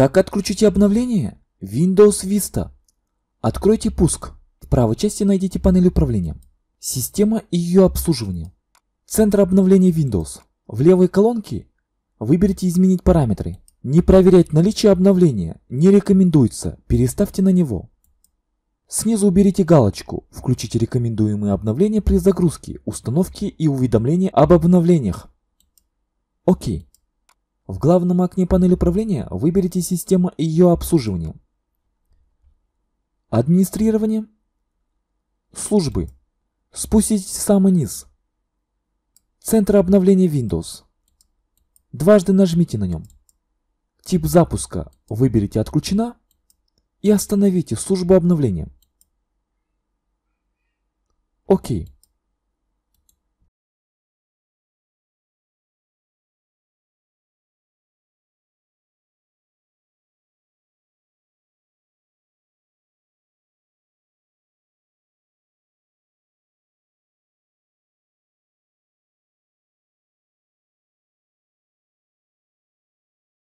Как отключите обновление? Windows Vista. Откройте пуск. В правой части найдите панель управления. Система и ее обслуживание. Центр обновления Windows. В левой колонке выберите «Изменить параметры». Не проверять наличие обновления не рекомендуется, переставьте на него. Снизу уберите галочку «Включите рекомендуемые обновления при загрузке, установке и уведомления об обновлениях». Окей. В главном окне панели управления выберите система и ее обслуживания. Администрирование. Службы. Спуститесь в самый низ. Центр обновления Windows. Дважды нажмите на нем. Тип запуска выберите «Отключена» и остановите службу обновления. Окей.